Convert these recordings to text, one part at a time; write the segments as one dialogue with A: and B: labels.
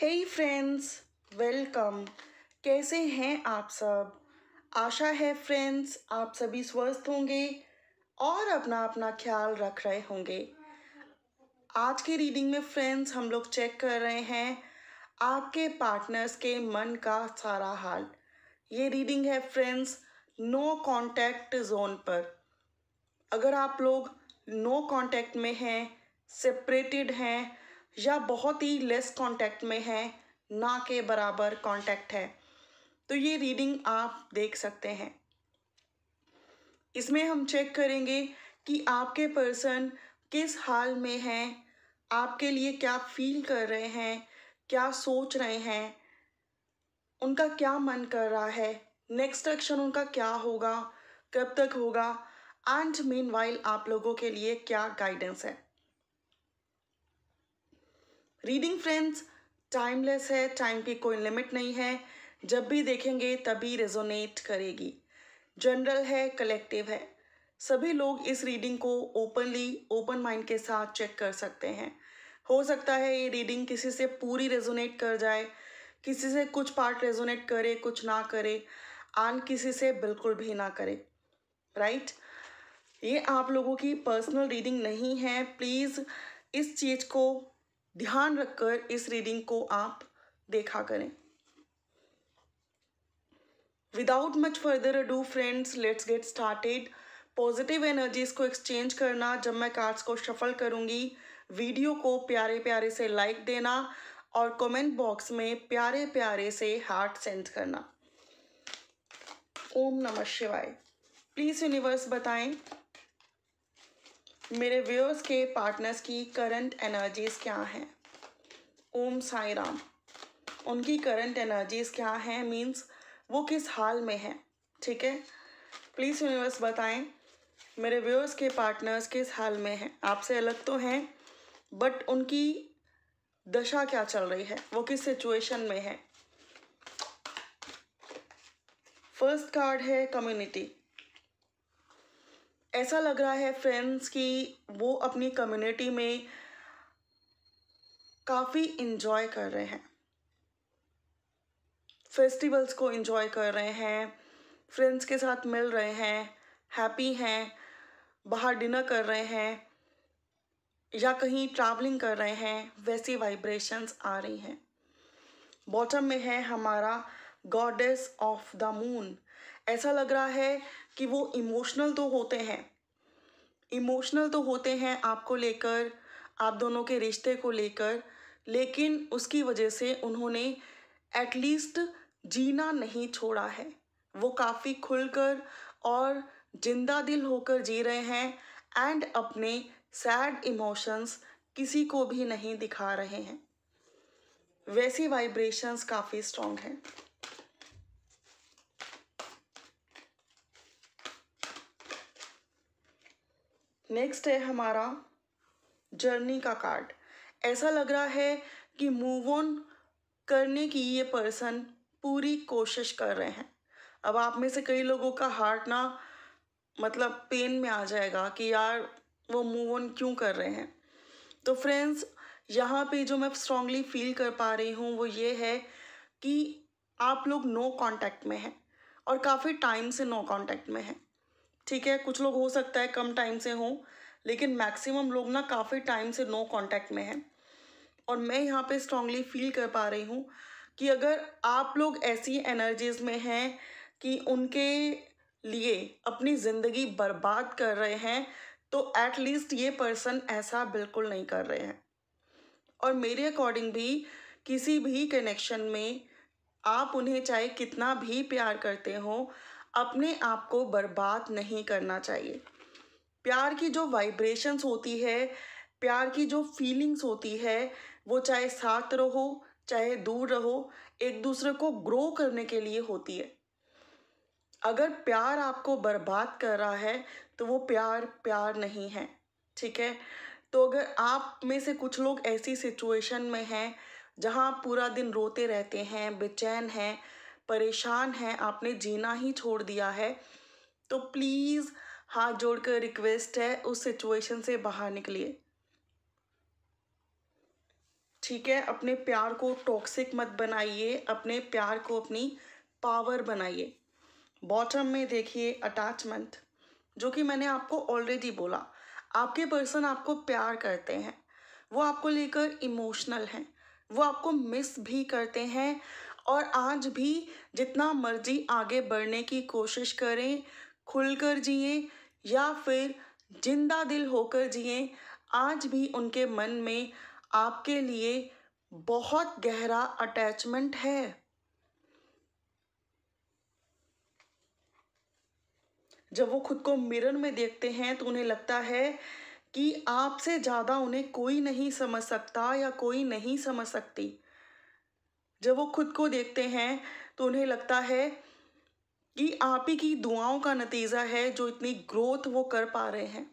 A: हे friends welcome कैसे हैं आप सब आशा है फ्रेंड्स आप सभी स्वस्थ होंगे और अपना अपना ख्याल रख रहे होंगे आज की रीडिंग में फ्रेंड्स हम लोग चेक कर रहे हैं आपके पार्टनर्स के मन का सारा हाल ये रीडिंग है फ्रेंड्स नो कांटेक्ट जोन पर अगर आप लोग नो कांटेक्ट में हैं सेपरेटेड हैं या बहुत ही लेस कांटेक्ट में है ना के बराबर कांटेक्ट है तो ये रीडिंग आप देख सकते हैं इसमें हम चेक करेंगे कि आपके पर्सन किस हाल में हैं आपके लिए क्या फील कर रहे हैं क्या सोच रहे हैं उनका क्या मन कर रहा है नेक्स्ट एक्शन उनका क्या होगा कब तक होगा एंड मीन आप लोगों के लिए क्या गाइडेंस है रीडिंग फ्रेंड्स टाइमलेस है टाइम की कोई लिमिट नहीं है जब भी देखेंगे तभी रेजोनेट करेगी जनरल है कलेक्टिव है सभी लोग इस रीडिंग को ओपनली ओपन माइंड के साथ चेक कर सकते हैं हो सकता है ये रीडिंग किसी से पूरी रेजोनेट कर जाए किसी से कुछ पार्ट रेजोनेट करे कुछ ना करे आन किसी से बिल्कुल भी ना करे राइट ये आप लोगों की पर्सनल रीडिंग नहीं है प्लीज़ इस चीज़ को ध्यान रखकर इस रीडिंग को आप देखा करें without much further do friends let's get started positive energies को एक्सचेंज करना जब मैं कार्ड्स को शफल करूंगी वीडियो को प्यारे प्यारे से लाइक देना और कमेंट बॉक्स में प्यारे प्यारे से हार्ट सेंड करना ओम नमः शिवाय प्लीज़ यूनिवर्स बताएं मेरे व्यूअर्स के पार्टनर्स की करंट एनर्जीज क्या हैं ओम साई राम उनकी करंट एनर्जीज क्या हैं मींस वो किस हाल में हैं ठीक है प्लीज़ यूनिवर्स बताएं मेरे व्यूअर्स के पार्टनर्स किस हाल में हैं आपसे अलग तो हैं बट उनकी दशा क्या चल रही है वो किस सिचुएशन में है फर्स्ट कार्ड है कम्युनिटी ऐसा लग रहा है फ्रेंड्स कि वो अपनी कम्युनिटी में काफ़ी इन्जॉय कर रहे हैं फेस्टिवल्स को इन्जॉय कर रहे हैं फ्रेंड्स के साथ मिल रहे हैं हैप्पी हैं बाहर डिनर कर रहे हैं या कहीं ट्रैवलिंग कर रहे हैं वैसी वाइब्रेशंस आ रही हैं बॉटम में है हमारा गॉडेस ऑफ द मून ऐसा लग रहा है कि वो इमोशनल तो होते हैं इमोशनल तो होते हैं आपको लेकर आप दोनों के रिश्ते को लेकर लेकिन उसकी वजह से उन्होंने एटलीस्ट जीना नहीं छोड़ा है वो काफ़ी खुलकर और जिंदा दिल होकर जी रहे हैं एंड अपने सैड इमोशंस किसी को भी नहीं दिखा रहे हैं वैसी वाइब्रेशंस काफ़ी स्ट्रॉन्ग हैं नेक्स्ट है हमारा जर्नी का कार्ड ऐसा लग रहा है कि मूव ऑन करने की ये पर्सन पूरी कोशिश कर रहे हैं अब आप में से कई लोगों का हार्ट ना मतलब पेन में आ जाएगा कि यार वो मूव ऑन क्यों कर रहे हैं तो फ्रेंड्स यहाँ पे जो मैं स्ट्रांगली फील कर पा रही हूँ वो ये है कि आप लोग नो कांटेक्ट में हैं और काफ़ी टाइम से नो कांटेक्ट में हैं ठीक है कुछ लोग हो सकता है कम टाइम से हों लेकिन मैक्सिमम लोग ना काफ़ी टाइम से नो कांटेक्ट में हैं और मैं यहाँ पे स्ट्रांगली फील कर पा रही हूँ कि अगर आप लोग ऐसी एनर्जीज में हैं कि उनके लिए अपनी ज़िंदगी बर्बाद कर रहे हैं तो एटलीस्ट ये पर्सन ऐसा बिल्कुल नहीं कर रहे हैं और मेरे अकॉर्डिंग भी किसी भी कनेक्शन में आप उन्हें चाहे कितना भी प्यार करते हो अपने आप को बर्बाद नहीं करना चाहिए प्यार की जो वाइब्रेशंस होती है प्यार की जो फीलिंग्स होती है वो चाहे साथ रहो चाहे दूर रहो एक दूसरे को ग्रो करने के लिए होती है अगर प्यार आपको बर्बाद कर रहा है तो वो प्यार प्यार नहीं है ठीक है तो अगर आप में से कुछ लोग ऐसी सिचुएशन में हैं जहाँ पूरा दिन रोते रहते हैं बेचैन हैं परेशान हैं आपने जीना ही छोड़ दिया है तो प्लीज़ हाथ जोड़कर रिक्वेस्ट है उस सिचुएशन से बाहर निकलिए ठीक है अपने प्यार को टॉक्सिक मत बनाइए अपने प्यार को अपनी पावर बनाइए बॉटम में देखिए अटैचमेंट जो कि मैंने आपको ऑलरेडी बोला आपके पर्सन आपको प्यार करते हैं वो आपको लेकर इमोशनल हैं वो आपको मिस भी करते हैं और आज भी जितना मर्जी आगे बढ़ने की कोशिश करें खुलकर जिए या फिर जिंदा दिल होकर जिए आज भी उनके मन में आपके लिए बहुत गहरा अटैचमेंट है जब वो खुद को मिरर में देखते हैं तो उन्हें लगता है कि आपसे ज़्यादा उन्हें कोई नहीं समझ सकता या कोई नहीं समझ सकती जब वो खुद को देखते हैं तो उन्हें लगता है कि आप ही की दुआओं का नतीजा है जो इतनी ग्रोथ वो कर पा रहे हैं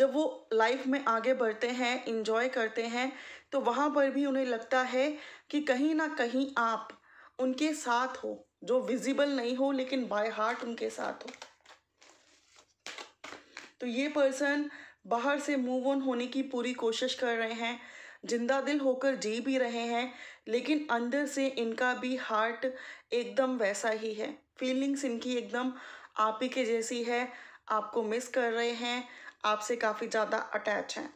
A: जब वो लाइफ में आगे बढ़ते हैं इन्जॉय करते हैं तो वहाँ पर भी उन्हें लगता है कि कहीं ना कहीं आप उनके साथ हो जो विजिबल नहीं हो लेकिन बाय हार्ट उनके साथ हो तो ये पर्सन बाहर से मूव ऑन होने की पूरी कोशिश कर रहे हैं जिंदा दिल होकर जी भी रहे हैं लेकिन अंदर से इनका भी हार्ट एकदम वैसा ही है फीलिंग्स इनकी एकदम आप ही के जैसी है आपको मिस कर रहे हैं आपसे काफ़ी ज़्यादा अटैच हैं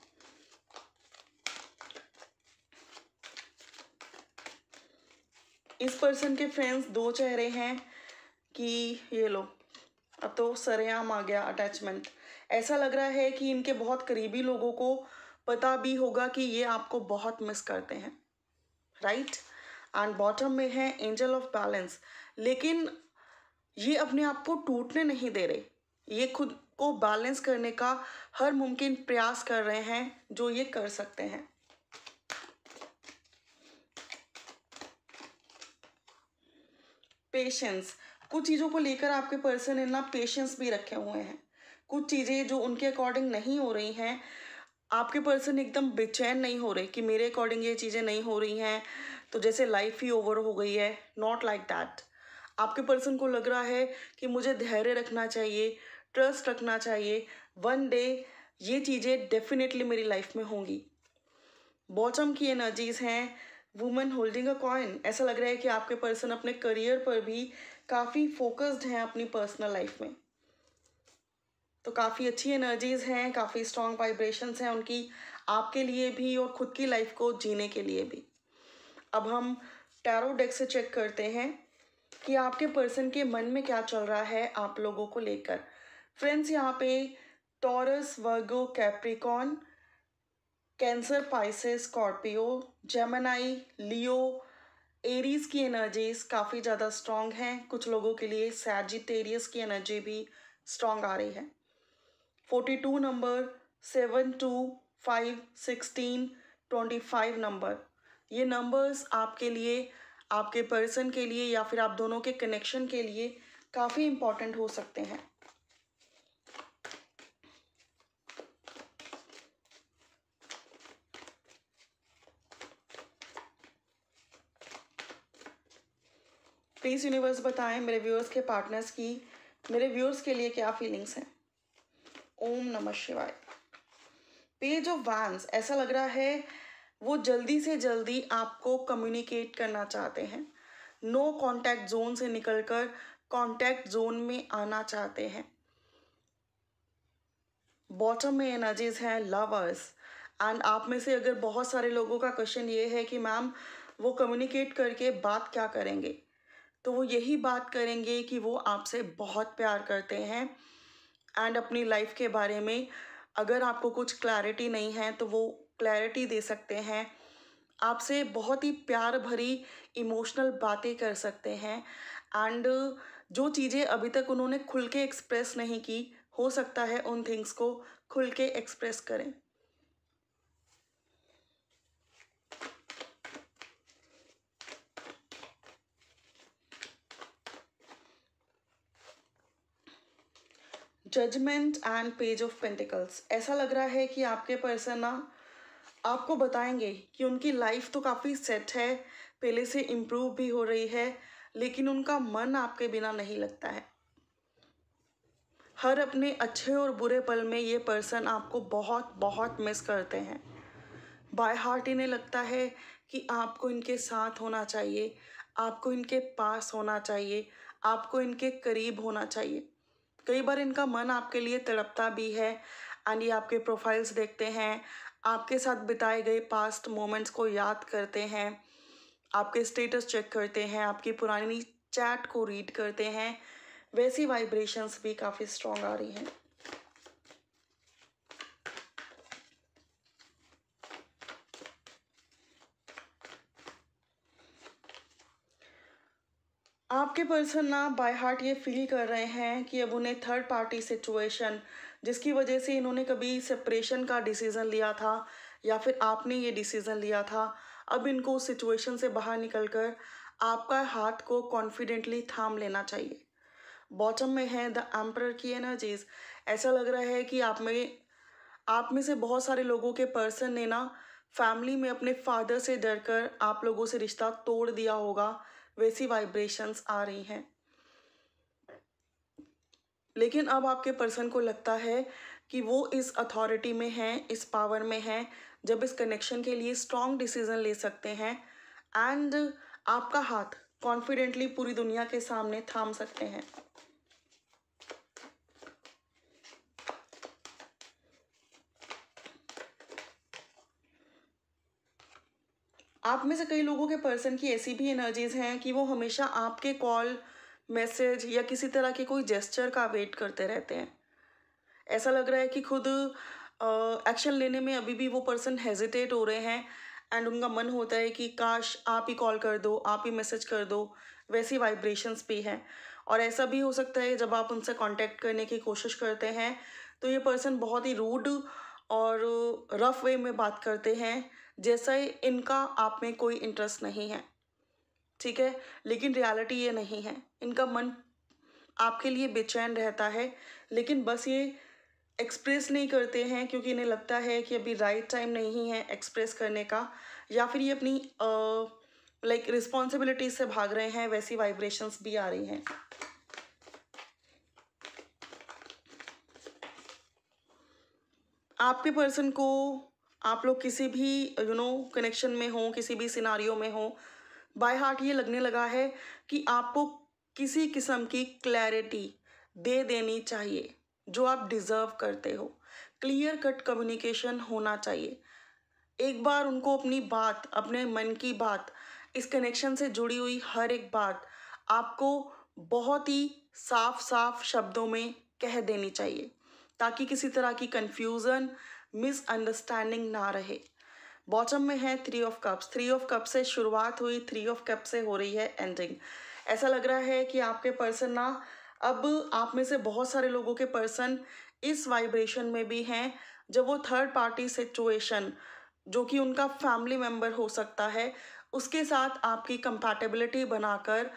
A: इस पर्सन के फ्रेंड्स दो चेहरे हैं कि ये लो अब तो सरेआम आ गया अटैचमेंट ऐसा लग रहा है कि इनके बहुत करीबी लोगों को पता भी होगा कि ये आपको बहुत मिस करते हैं राइट एंड बॉटम में है एंजल ऑफ बैलेंस लेकिन ये अपने आप को टूटने नहीं दे रहे ये खुद को बैलेंस करने का हर मुमकिन प्रयास कर रहे हैं जो ये कर सकते हैं पेशेंस कुछ चीज़ों को लेकर आपके पर्सन इतना ना पेशेंस भी रखे हुए हैं कुछ चीज़ें जो उनके अकॉर्डिंग नहीं हो रही हैं आपके पर्सन एकदम बेचैन नहीं हो रहे कि मेरे अकॉर्डिंग ये चीज़ें नहीं हो रही हैं तो जैसे लाइफ ही ओवर हो गई है नॉट लाइक दैट आपके पर्सन को लग रहा है कि मुझे धैर्य रखना चाहिए ट्रस्ट रखना चाहिए वन डे ये चीज़ें डेफिनेटली मेरी लाइफ में होंगी बॉटम की एनर्जीज हैं वुमेन होल्डिंग अ कॉइन ऐसा लग रहा है कि आपके पर्सन अपने करियर पर भी काफ़ी फोकस्ड हैं अपनी पर्सनल लाइफ में तो काफ़ी अच्छी एनर्जीज़ हैं काफ़ी स्ट्रॉन्ग वाइब्रेशंस हैं उनकी आपके लिए भी और ख़ुद की लाइफ को जीने के लिए भी अब हम टैरो डेक से चेक करते हैं कि आपके पर्सन के मन में क्या चल रहा है आप लोगों को लेकर फ्रेंड्स यहाँ पे Taurus Virgo Capricorn Cancer Pisces Scorpio Gemini Leo Aries की एनर्जीज काफ़ी ज़्यादा स्ट्रॉन्ग हैं कुछ लोगों के लिए सैजिटेरियस की एनर्जी भी स्ट्रॉन्ग आ रही है forty two number seven two five sixteen twenty five number ये नंबर्स आपके लिए आपके पर्सन के लिए या फिर आप दोनों के कनेक्शन के लिए काफ़ी इम्पॉर्टेंट हो सकते हैं प्लीज़ यूनिवर्स बताएं मेरे व्यूअर्स के पार्टनर्स की मेरे व्यूअर्स के लिए क्या फीलिंग्स हैं ओम नमः शिवाय पेज ऑफ वैंस ऐसा लग रहा है वो जल्दी से जल्दी आपको कम्युनिकेट करना चाहते हैं नो कांटेक्ट जोन से निकलकर कांटेक्ट जोन में आना चाहते हैं बॉटम में एनर्जीज हैं लवर्स एंड आप में से अगर बहुत सारे लोगों का क्वेश्चन ये है कि मैम वो कम्युनिकेट करके बात क्या करेंगे तो वो यही बात करेंगे कि वो आपसे बहुत प्यार करते हैं एंड अपनी लाइफ के बारे में अगर आपको कुछ क्लैरिटी नहीं है तो वो क्लैरिटी दे सकते हैं आपसे बहुत ही प्यार भरी इमोशनल बातें कर सकते हैं एंड जो चीज़ें अभी तक उन्होंने खुल के एक्सप्रेस नहीं की हो सकता है उन थिंग्स को खुल के एक्सप्रेस करें judgement and page of pentacles ऐसा लग रहा है कि आपके पर्सन ना आपको बताएंगे कि उनकी लाइफ तो काफ़ी सेट है पहले से इम्प्रूव भी हो रही है लेकिन उनका मन आपके बिना नहीं लगता है हर अपने अच्छे और बुरे पल में ये पर्सन आपको बहुत बहुत मिस करते हैं बाय हार्ट इन्हें लगता है कि आपको इनके साथ होना चाहिए आपको इनके पास होना चाहिए आपको इनके करीब होना चाहिए कई बार इनका मन आपके लिए तड़पता भी है एंड ये आपके प्रोफाइल्स देखते हैं आपके साथ बिताए गए पास्ट मोमेंट्स को याद करते हैं आपके स्टेटस चेक करते हैं आपकी पुरानी चैट को रीड करते हैं वैसी वाइब्रेशंस भी काफ़ी स्ट्रॉन्ग आ रही हैं आपके पर्सन ना बाय हार्ट ये फील कर रहे हैं कि अब उन्हें थर्ड पार्टी सिचुएशन जिसकी वजह से इन्होंने कभी सेपरेशन का डिसीज़न लिया था या फिर आपने ये डिसीज़न लिया था अब इनको उस सिचुएशन से बाहर निकल कर आपका हाथ को कॉन्फिडेंटली थाम लेना चाहिए बॉटम में है द एम्पर की एनर्जीज ऐसा लग रहा है कि आप में आप में से बहुत सारे लोगों के पर्सन ने ना फैमिली में अपने फादर से डर कर आप लोगों से रिश्ता तोड़ दिया होगा वैसी वाइब्रेशंस आ रही हैं लेकिन अब आपके पर्सन को लगता है कि वो इस अथॉरिटी में हैं इस पावर में हैं जब इस कनेक्शन के लिए स्ट्रॉन्ग डिसीज़न ले सकते हैं एंड आपका हाथ कॉन्फिडेंटली पूरी दुनिया के सामने थाम सकते हैं आप में से कई लोगों के पर्सन की ऐसी भी एनर्जीज हैं कि वो हमेशा आपके कॉल मैसेज या किसी तरह के कोई जेस्चर का वेट करते रहते हैं ऐसा लग रहा है कि खुद एक्शन लेने में अभी भी वो पर्सन हेजिटेट हो रहे हैं एंड उनका मन होता है कि काश आप ही कॉल कर दो आप ही मैसेज कर दो वैसी वाइब्रेशंस भी हैं और ऐसा भी हो सकता है जब आप उनसे कांटेक्ट करने की कोशिश करते हैं तो ये पर्सन बहुत ही रूड और रफ वे में बात करते हैं ही इनका आप में कोई इंटरेस्ट नहीं है ठीक है लेकिन रियलिटी ये नहीं है इनका मन आपके लिए बेचैन रहता है लेकिन बस ये एक्सप्रेस नहीं करते हैं क्योंकि इन्हें लगता है कि अभी राइट टाइम नहीं है एक्सप्रेस करने का या फिर ये अपनी लाइक रिस्पॉन्सिबिलिटीज से भाग रहे हैं वैसी वाइब्रेशंस भी आ रही हैं आपके पर्सन को आप लोग किसी भी यू नो कनेक्शन में हो किसी भी सिनारियो में हो बाय हार्ट ये लगने लगा है कि आपको किसी किस्म की क्लैरिटी दे देनी चाहिए जो आप डिज़र्व करते हो क्लियर कट कम्युनिकेशन होना चाहिए एक बार उनको अपनी बात अपने मन की बात इस कनेक्शन से जुड़ी हुई हर एक बात आपको बहुत ही साफ साफ शब्दों में कह देनी चाहिए ताकि किसी तरह की कन्फ्यूज़न मिसअंडरस्टैंडिंग ना रहे बॉटम में है three of cups three of cup से शुरुआत हुई थ्री ऑफ कप से हो रही है एंडिंग ऐसा लग रहा है कि आपके पर्सन ना अब आप में से बहुत सारे लोगों के पर्सन इस वाइब्रेशन में भी हैं जब वो थर्ड पार्टी सिचुएशन जो कि उनका फैमिली मेम्बर हो सकता है उसके साथ आपकी कंपैटिबिलिटी बनाकर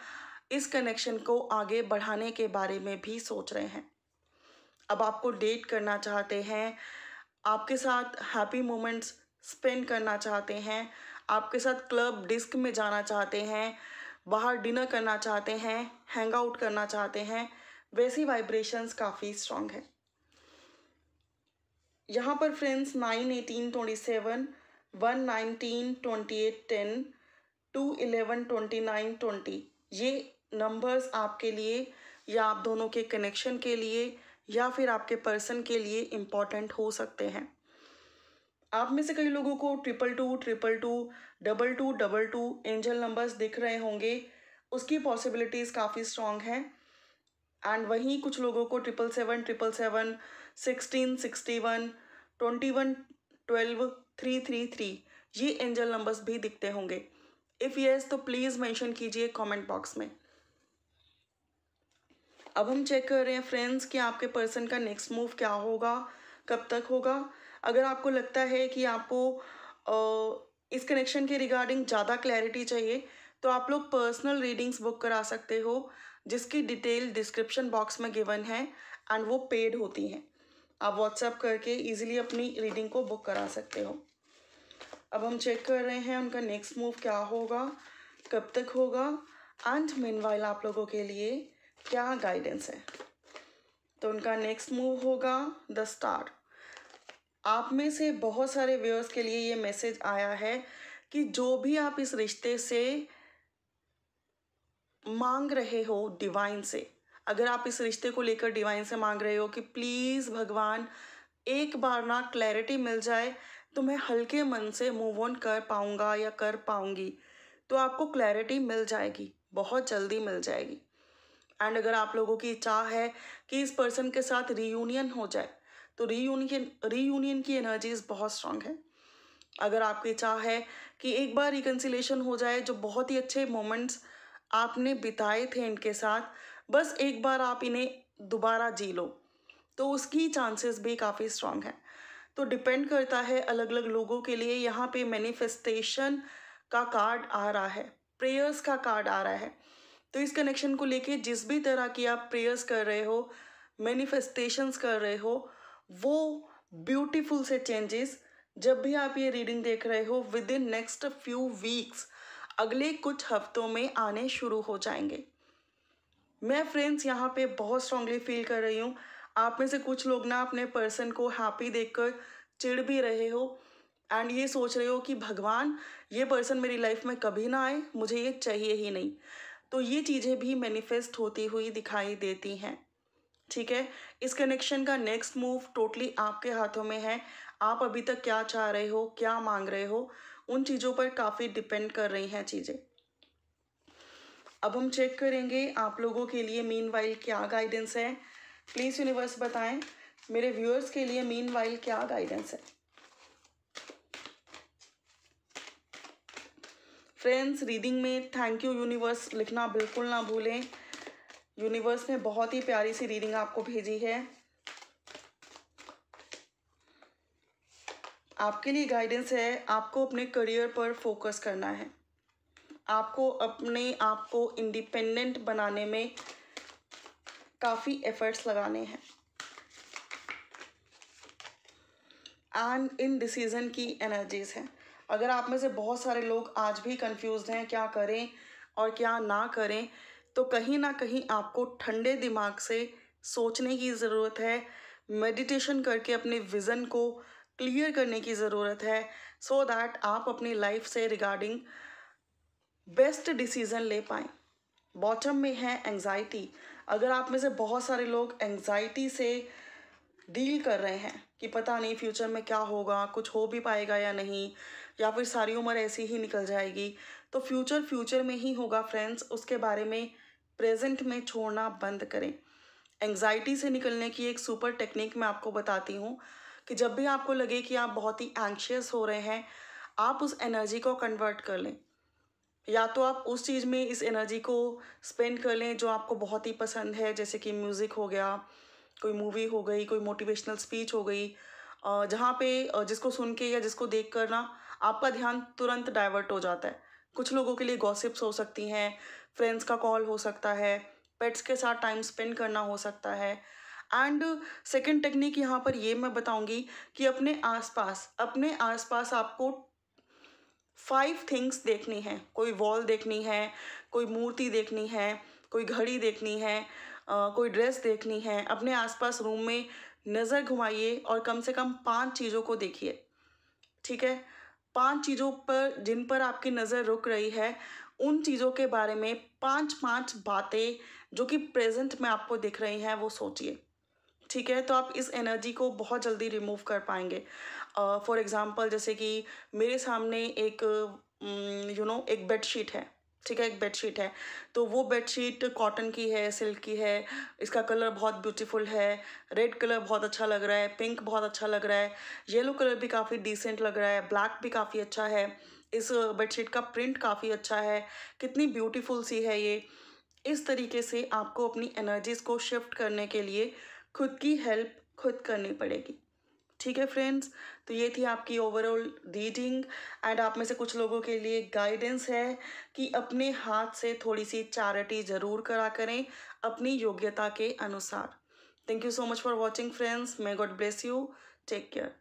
A: इस कनेक्शन को आगे बढ़ाने के बारे में भी सोच रहे हैं अब आपको डेट करना चाहते हैं आपके साथ हैप्पी मोमेंट्स स्पेंड करना चाहते हैं आपके साथ क्लब डिस्क में जाना चाहते हैं बाहर डिनर करना चाहते हैं हैंग आउट करना चाहते हैं वैसी वाइब्रेशंस काफ़ी स्ट्रांग है यहाँ पर friends nine eighteen twenty seven one nineteen twenty eight ten two eleven twenty nine twenty ये नंबर्स आपके लिए या आप दोनों के कनेक्शन के लिए या फिर आपके पर्सन के लिए इम्पॉर्टेंट हो सकते हैं आप में से कई लोगों को triple two triple two double two double two angel numbers दिख रहे होंगे उसकी पॉसिबिलिटीज़ काफ़ी स्ट्रॉन्ग हैं एंड वहीं कुछ लोगों को triple seven triple seven sixteen sixty one twenty one twelve three three three ये एंजल नंबर्स भी दिखते होंगे इफ़ येस तो प्लीज़ मैंशन कीजिए कॉमेंट बॉक्स में अब हम चेक कर रहे हैं फ्रेंड्स कि आपके पर्सन का नेक्स्ट मूव क्या होगा कब तक होगा अगर आपको लगता है कि आपको इस कनेक्शन के रिगार्डिंग ज़्यादा क्लैरिटी चाहिए तो आप लोग पर्सनल रीडिंग्स बुक करा सकते हो जिसकी डिटेल डिस्क्रिप्शन बॉक्स में गिवन है एंड वो पेड होती हैं आप व्हाट्सएप करके इजीली अपनी रीडिंग को बुक करा सकते हो अब हम चेक कर रहे हैं उनका नेक्स्ट मूव क्या होगा कब तक होगा एंड मिनवाइल आप लोगों के लिए क्या गाइडेंस है तो उनका नेक्स्ट मूव होगा द स्टार आप में से बहुत सारे व्यूअर्स के लिए ये मैसेज आया है कि जो भी आप इस रिश्ते से मांग रहे हो डिवाइन से अगर आप इस रिश्ते को लेकर डिवाइन से मांग रहे हो कि प्लीज़ भगवान एक बार ना क्लैरिटी मिल जाए तो मैं हल्के मन से मूव ऑन कर पाऊँगा या कर पाऊँगी तो आपको क्लैरिटी मिल जाएगी बहुत जल्दी मिल जाएगी एंड अगर आप लोगों की चाह है कि इस पर्सन के साथ रीयूनियन हो जाए तो रीयूनियन रीयूनियन की एनर्जीज बहुत स्ट्रांग है अगर आपकी चाह है कि एक बार रिकन्सिलेशन हो जाए जो बहुत ही अच्छे मोमेंट्स आपने बिताए थे इनके साथ बस एक बार आप इन्हें दोबारा जी लो तो उसकी चांसेस भी काफ़ी स्ट्रांग हैं तो डिपेंड करता है अलग अलग लोगों के लिए यहाँ पे मैनिफेस्टेशन का कार्ड आ रहा है प्रेयर्स का कार्ड आ रहा है तो इस कनेक्शन को लेके जिस भी तरह की आप प्रेयर्स कर रहे हो मैनिफेस्टेशंस कर रहे हो वो ब्यूटीफुल से चेंजेस जब भी आप ये रीडिंग देख रहे हो within next few weeks अगले कुछ हफ्तों में आने शुरू हो जाएंगे मैं फ्रेंड्स यहाँ पे बहुत स्ट्रांगली फील कर रही हूँ आप में से कुछ लोग ना अपने पर्सन को हैप्पी देखकर चिढ़ भी रहे हो एंड ये सोच रहे हो कि भगवान ये पर्सन मेरी लाइफ में कभी ना आए मुझे ये चाहिए ही नहीं तो ये चीज़ें भी मैनिफेस्ट होती हुई दिखाई देती हैं ठीक है इस कनेक्शन का नेक्स्ट मूव टोटली आपके हाथों में है आप अभी तक क्या चाह रहे हो क्या मांग रहे हो उन चीज़ों पर काफ़ी डिपेंड कर रही हैं चीज़ें अब हम चेक करेंगे आप लोगों के लिए मीन क्या गाइडेंस है प्लीज़ यूनिवर्स बताएं मेरे व्यूअर्स के लिए मीन क्या गाइडेंस है फ्रेंड्स रीडिंग में थैंक यू यूनिवर्स लिखना बिल्कुल ना भूलें यूनिवर्स ने बहुत ही प्यारी सी रीडिंग आपको भेजी है आपके लिए गाइडेंस है आपको अपने करियर पर फोकस करना है आपको अपने आप को इंडिपेंडेंट बनाने में काफ़ी एफर्ट्स लगाने हैं एंड इन डिसीज़न की एनर्जीज हैं अगर आप में से बहुत सारे लोग आज भी कंफ्यूज हैं क्या करें और क्या ना करें तो कहीं ना कहीं आपको ठंडे दिमाग से सोचने की ज़रूरत है मेडिटेशन करके अपने विज़न को क्लियर करने की ज़रूरत है सो so दैट आप अपनी लाइफ से रिगार्डिंग बेस्ट डिसीज़न ले पाएँ बॉटम में है एंजाइटी अगर आप में से बहुत सारे लोग एंजाइटी से डील कर रहे हैं कि पता नहीं फ्यूचर में क्या होगा कुछ हो भी पाएगा या नहीं या फिर सारी उम्र ऐसी ही निकल जाएगी तो फ्यूचर फ्यूचर में ही होगा फ्रेंड्स उसके बारे में प्रेजेंट में छोड़ना बंद करें एंग्जाइटी से निकलने की एक सुपर टेक्निक मैं आपको बताती हूँ कि जब भी आपको लगे कि आप बहुत ही एंक्शियस हो रहे हैं आप उस एनर्जी को कन्वर्ट कर लें या तो आप उस चीज़ में इस एनर्जी को स्पेंड कर लें जो आपको बहुत ही पसंद है जैसे कि म्यूज़िक हो गया कोई मूवी हो गई कोई मोटिवेशनल स्पीच हो गई जहाँ पे जिसको सुन के या जिसको देख कर ना आपका ध्यान तुरंत डाइवर्ट हो जाता है कुछ लोगों के लिए गॉसिप्स हो सकती हैं फ्रेंड्स का कॉल हो सकता है पेट्स के साथ टाइम स्पेंड करना हो सकता है एंड सेकेंड टेक्निक यहाँ पर ये मैं बताऊँगी कि अपने आसपास अपने आसपास आपको फाइव थिंग्स देखनी है कोई वॉल देखनी है कोई मूर्ति देखनी है कोई घड़ी देखनी है आ, कोई ड्रेस देखनी है अपने आसपास रूम में नज़र घुमाइए और कम से कम पांच चीज़ों को देखिए ठीक है पांच चीज़ों पर जिन पर आपकी नज़र रुक रही है उन चीज़ों के बारे में पांच पांच बातें जो कि प्रेजेंट में आपको दिख रही हैं वो सोचिए ठीक है तो आप इस एनर्जी को बहुत जल्दी रिमूव कर पाएंगे फॉर uh, एग्ज़ाम्पल जैसे कि मेरे सामने एक you uh, no you know, एक बेडशीट है ठीक है एक बेडशीट है तो वो बेडशीट कॉटन की है सिल्क की है इसका कलर बहुत ब्यूटीफुल है रेड कलर बहुत अच्छा लग रहा है पिंक बहुत अच्छा लग रहा है येलो कलर भी काफ़ी डिसेंट लग रहा है ब्लैक भी काफ़ी अच्छा है इस बेडशीट का प्रिंट काफ़ी अच्छा है कितनी ब्यूटीफुल सी है ये इस तरीके से आपको अपनी एनर्जीज़ को शिफ्ट करने के लिए खुद की हेल्प खुद करनी पड़ेगी ठीक है फ्रेंड्स तो ये थी आपकी ओवरऑल रीडिंग एंड आप में से कुछ लोगों के लिए गाइडेंस है कि अपने हाथ से थोड़ी सी चैरिटी ज़रूर करा करें अपनी योग्यता के अनुसार thank you so much for watching friends may God bless you take care